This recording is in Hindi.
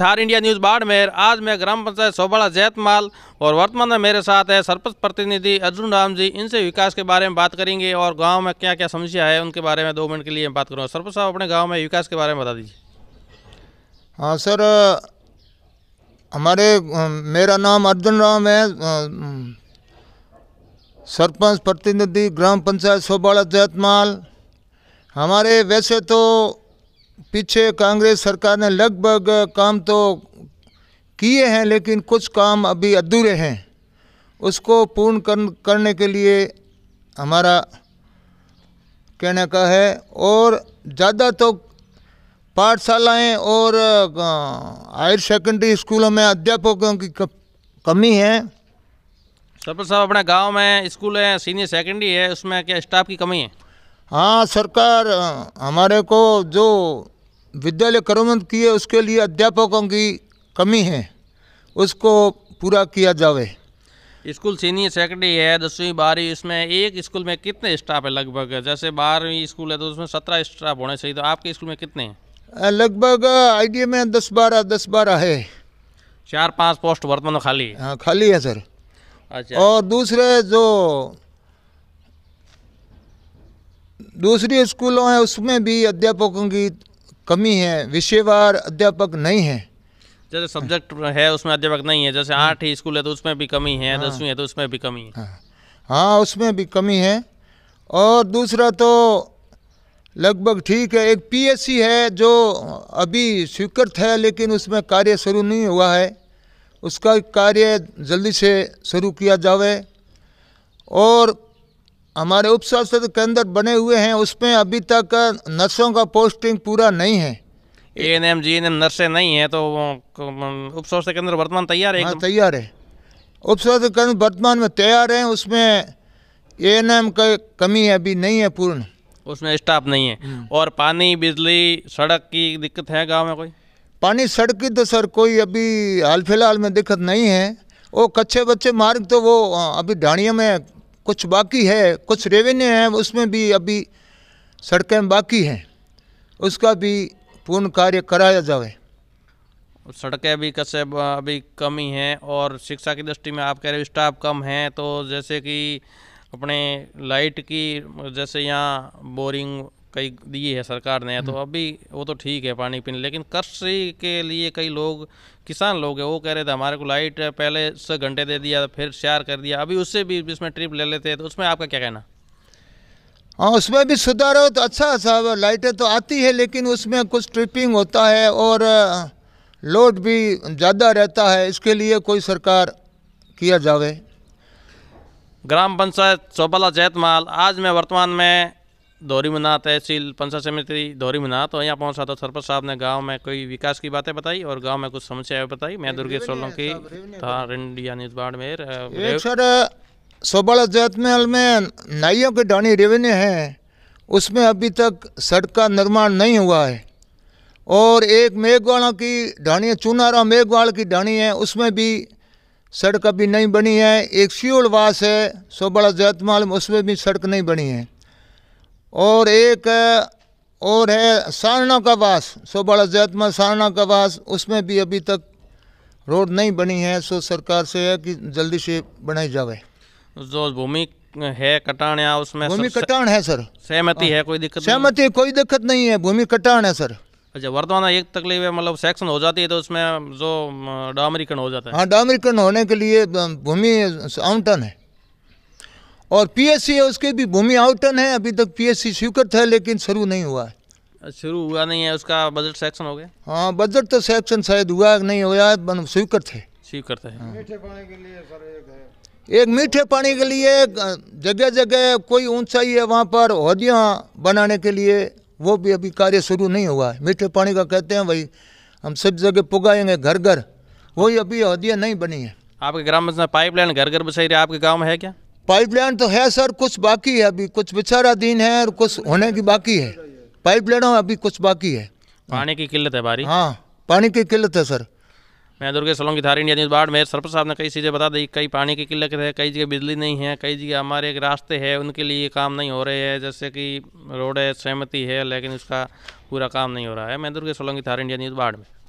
ठार इंडिया न्यूज़ बाड़मेर आज मैं ग्राम पंचायत सोबाड़ा जैतमाल और वर्तमान में मेरे साथ है सरपंच प्रतिनिधि अर्जुन राम जी इनसे विकास के बारे में बात करेंगे और गांव में क्या क्या समस्या है उनके बारे में दो मिनट के लिए बात करूँगा सरपंच साहब अपने गाँव में विकास के बारे में बता दीजिए हाँ सर हमारे मेरा नाम अर्जुन राम है सरपंच प्रतिनिधि ग्राम पंचायत सोबाड़ा जैतमाल हमारे वैसे तो पीछे कांग्रेस सरकार ने लगभग काम तो किए हैं लेकिन कुछ काम अभी अधूरे हैं उसको पूर्ण कर, करने के लिए हमारा कहने का है और ज़्यादा तो पाठशालाएं और हायर सेकेंडरी स्कूलों में अध्यापकों की कमी है सरपंच साहब अपने गांव में स्कूल है सीनियर सेकेंडरी है उसमें क्या स्टाफ की कमी है हाँ सरकार हमारे को जो विद्यालय क्रमबद्ध किए उसके लिए अध्यापकों की कमी है उसको पूरा किया जावे स्कूल सीनियर सेकेंडरी है दसवीं बारहवीं इसमें एक स्कूल में कितने स्टाफ है लगभग जैसे बारहवीं स्कूल है तो उसमें सत्रह स्टाफ होने चाहिए तो आपके स्कूल में कितने हैं लगभग आईडीए में दस बारह दस बारह है चार पांच पोस्ट वर्तमान खाली हाँ खाली है सर अच्छा और दूसरे जो दूसरी स्कूलों हैं उसमें भी अध्यापकों की कमी है विषयवार अध्यापक नहीं है जैसे सब्जेक्ट है उसमें अध्यापक नहीं है जैसे आठ ही स्कूल है तो उसमें भी कमी है हाँ, दसवीं है तो उसमें भी कमी है हाँ, हाँ उसमें भी कमी है और दूसरा तो लगभग ठीक है एक पीएससी है जो अभी स्वीकृत है लेकिन उसमें कार्य शुरू नहीं हुआ है उसका कार्य जल्दी से शुरू किया जावे और हमारे उप स्वास्थ्य केंद्र बने हुए हैं उसमें अभी तक नर्सों का पोस्टिंग पूरा नहीं है A N M G N M नर्सें नहीं हैं तो उप स्वास्थ्य केंद्र वर्तमान तैयार है हाँ, तैयार है उप स्वास्थ्य केंद्र वर्तमान में तैयार हैं उसमें ए एन एम का कमी अभी नहीं है पूर्ण उसमें स्टाफ नहीं है हम्म। और पानी बिजली सड़क की दिक्कत है गांव में कोई पानी सड़क की तो सर कोई अभी हाल फिलहाल में दिक्कत नहीं है वो कच्चे बच्चे मार्ग तो वो अभी ढाणियों में कुछ बाकी है कुछ रेवेन्यू है उसमें भी अभी सड़कें बाकी हैं उसका भी पूर्ण कार्य कराया जाए सड़कें भी कैसे अभी कमी हैं और शिक्षा की दृष्टि में आप कह रहे हो स्टाफ कम हैं तो जैसे कि अपने लाइट की जैसे यहाँ बोरिंग कई दिए है सरकार ने तो हम्म। अभी वो तो ठीक है पानी पीने लेकिन कृषि के लिए कई लोग किसान लोग है वो कह रहे थे हमारे को लाइट पहले छः घंटे दे दिया फिर शेयर कर दिया अभी उससे भी इसमें ट्रिप ले लेते हैं तो उसमें आपका क्या कहना हाँ उसमें भी सुधार हो तो अच्छा साहब लाइटें तो आती है लेकिन उसमें कुछ ट्रिपिंग होता है और लोड भी ज़्यादा रहता है इसके लिए कोई सरकार किया जावे ग्राम पंचायत चौबला जैतमाल आज मैं वर्तमान में मुना तहसील पंचायत समिति मुना तो यहाँ पहुँचा तो सरपंच साहब ने गांव में कोई विकास की बातें बताई और गांव में कुछ समस्याएं बताई मैं दुर्गेश सोलंकी था रिंडिया न्यूज बाड़मेर सर सोबड़ा जैतमहल में नाइयों की डानी रेवेन्यू है उसमें अभी तक सड़क का निर्माण नहीं हुआ है और एक मेघवाड़ा की ढाणी चुनारा मेघवाड़ की ढाणी है उसमें भी सड़क अभी नहीं बनी है एक वास है सोबड़ा जैतमहल उसमें भी सड़क नहीं बनी है और एक और है सारणा का वास सो बड़ा जैत में सारणा का वास उसमें भी अभी तक रोड नहीं बनी है सो सरकार से है कि जल्दी से बनाई जावे जो भूमि है कटान या उसमें भूमि कटान है सर सहमति हाँ। है कोई दिक्कत सहमति कोई दिक्कत नहीं है भूमि कटान है सर अच्छा वर्तमान एक तकलीफ है मतलब सेक्शन हो जाती है तो उसमें जो डामरीकरण हो जाता है हाँ डामरीकरण होने के लिए भूमि आउंटन है और पीएससी है उसके भी भूमि आउटन है अभी तक पीएससी स्वीकृत है लेकिन शुरू नहीं हुआ है शुरू हुआ नहीं है उसका बजट सेक्शन हो गया हाँ बजट तो सेक्शन शायद हुआ नहीं हुआ स्वीकृत है स्वीकृत है हाँ। एक मीठे पानी के लिए जगह जगह कोई ऊंचाई है वहाँ पर हौदियाँ बनाने के लिए वो भी अभी कार्य शुरू नहीं हुआ है मीठे पानी का कहते हैं भाई हम सब जगह पुगाएंगे घर घर वही अभी हौदियाँ नहीं बनी है आपके ग्राम में पाइपलाइन घर घर बसाई रही आपके गाँव में है क्या पाइपलाइन तो है सर कुछ बाकी है अभी कुछ विचाराधीन है और कुछ होने की बाकी है पाइपलाइनों अभी कुछ बाकी है पानी की किल्लत है भारी हाँ पानी की किल्लत है सर मैं दुर्गे की थारी India news Barmer sarpanch साहब ने कई चीज़ें बता दी कई पानी की किल्लत है कई जगह बिजली नहीं है कई जगह हमारे एक रास्ते हैं उनके लिए काम नहीं हो रहे हैं जैसे कि रोड है सहमति है लेकिन उसका पूरा काम नहीं हो रहा है मैं दुर्गे की थारी इंडिया न्यूज़ बाढ़ में